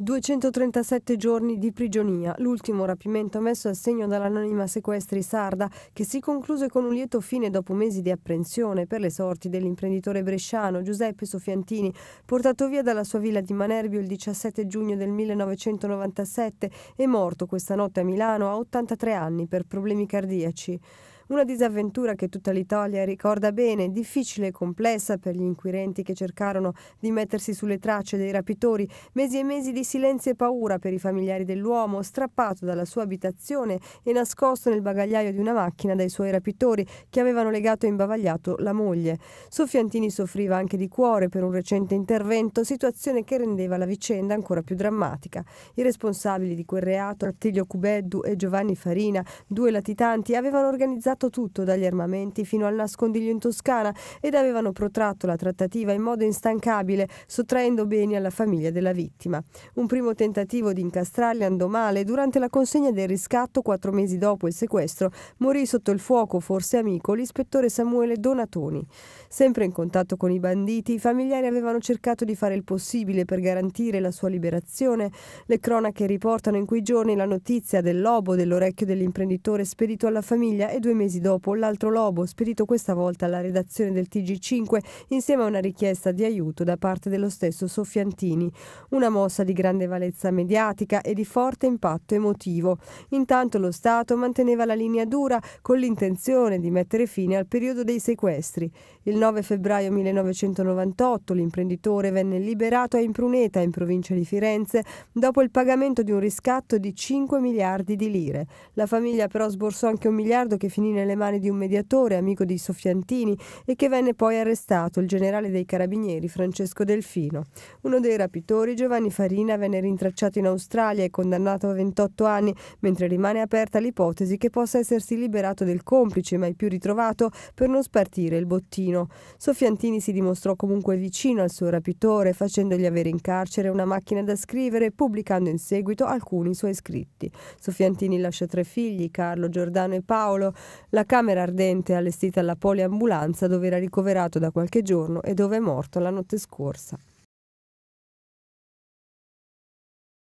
237 giorni di prigionia, l'ultimo rapimento messo a segno dall'anonima sequestri sarda, che si concluse con un lieto fine dopo mesi di apprensione per le sorti dell'imprenditore bresciano Giuseppe Sofiantini, portato via dalla sua villa di Manerbio il 17 giugno del 1997 e morto questa notte a Milano a 83 anni per problemi cardiaci. Una disavventura che tutta l'Italia ricorda bene, difficile e complessa per gli inquirenti che cercarono di mettersi sulle tracce dei rapitori, mesi e mesi di silenzio e paura per i familiari dell'uomo, strappato dalla sua abitazione e nascosto nel bagagliaio di una macchina dai suoi rapitori che avevano legato e imbavagliato la moglie. Soffiantini soffriva anche di cuore per un recente intervento, situazione che rendeva la vicenda ancora più drammatica. I responsabili di quel reato, Attilio Cubeddu e Giovanni Farina, due latitanti, avevano organizzato comprato tutto, dagli armamenti fino al nascondiglio in Toscana, ed avevano protratto la trattativa in modo instancabile, sottraendo beni alla famiglia della vittima. Un primo tentativo di incastrarli andò male. Durante la consegna del riscatto, quattro mesi dopo il sequestro, morì sotto il fuoco, forse amico, l'ispettore Samuele Donatoni. Sempre in contatto con i banditi, i familiari avevano cercato di fare il possibile per garantire la sua liberazione. Le cronache riportano in quei giorni la notizia del lobo dell'orecchio dell'imprenditore spedito alla famiglia e due mesi mesi dopo l'altro lobo, spedito questa volta alla redazione del TG5 insieme a una richiesta di aiuto da parte dello stesso Soffiantini. Una mossa di grande valenza mediatica e di forte impatto emotivo. Intanto lo Stato manteneva la linea dura con l'intenzione di mettere fine al periodo dei sequestri. Il 9 febbraio 1998 l'imprenditore venne liberato a Impruneta, in provincia di Firenze, dopo il pagamento di un riscatto di 5 miliardi di lire. La famiglia però sborsò anche un miliardo che finì nelle mani di un mediatore, amico di Soffiantini, e che venne poi arrestato, il generale dei carabinieri Francesco Delfino. Uno dei rapitori, Giovanni Farina, venne rintracciato in Australia e condannato a 28 anni, mentre rimane aperta l'ipotesi che possa essersi liberato del complice, mai più ritrovato, per non spartire il bottino. Soffiantini si dimostrò comunque vicino al suo rapitore, facendogli avere in carcere una macchina da scrivere e pubblicando in seguito alcuni suoi scritti. Soffiantini lascia tre figli, Carlo, Giordano e Paolo la camera ardente allestita alla poliambulanza dove era ricoverato da qualche giorno e dove è morto la notte scorsa.